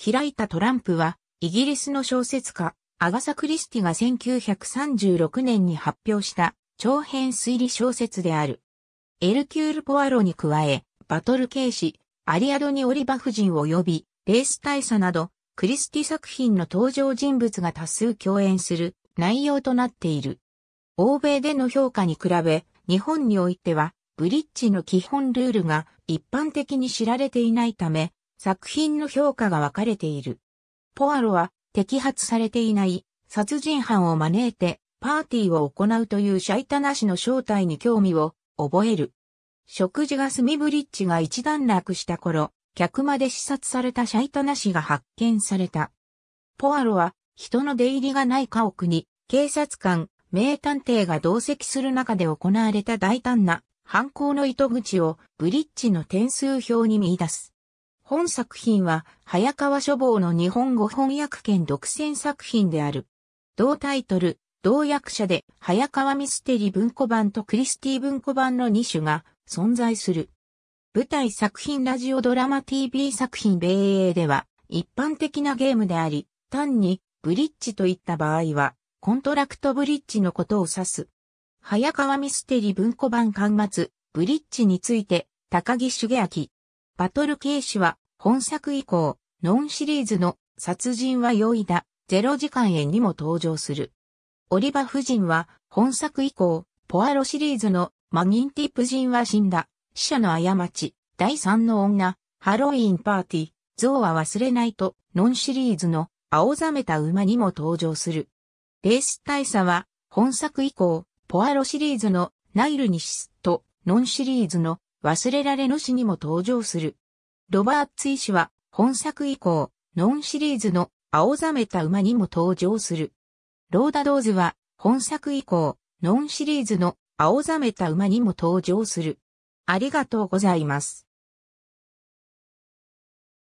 開いたトランプは、イギリスの小説家、アガサ・クリスティが1936年に発表した長編推理小説である。エルキュール・ポアロに加え、バトル警視、アリアドニ・オリバ夫人及び、レース大佐など、クリスティ作品の登場人物が多数共演する内容となっている。欧米での評価に比べ、日本においては、ブリッジの基本ルールが一般的に知られていないため、作品の評価が分かれている。ポアロは摘発されていない殺人犯を招いてパーティーを行うというシャイタなしの正体に興味を覚える。食事がスミブリッジが一段落した頃、客まで視察されたシャイタなしが発見された。ポアロは人の出入りがない家屋に警察官、名探偵が同席する中で行われた大胆な犯行の糸口をブリッジの点数表に見出す。本作品は、早川書房の日本語翻訳権独占作品である。同タイトル、同役者で、早川ミステリ文庫版とクリスティ文庫版の2種が存在する。舞台作品ラジオドラマ TV 作品米英では、一般的なゲームであり、単に、ブリッジといった場合は、コントラクトブリッジのことを指す。早川ミステリ文庫版巻末、ブリッジについて、高木茂明。バトル軽視は、本作以降、ノンシリーズの殺人は容易だ、ゼロ時間へにも登場する。オリバ夫人は本作以降、ポアロシリーズのマギンティ夫人は死んだ、死者の過ち、第三の女、ハロウィンパーティー、ゾウは忘れないと、ノンシリーズの青ざめた馬にも登場する。レース大佐は本作以降、ポアロシリーズのナイルニシスと、ノンシリーズの忘れられの死にも登場する。ロバーツ医師は本作以降、ノンシリーズの青ざめた馬にも登場する。ローダドーズは本作以降、ノンシリーズの青ざめた馬にも登場する。ありがとうございます。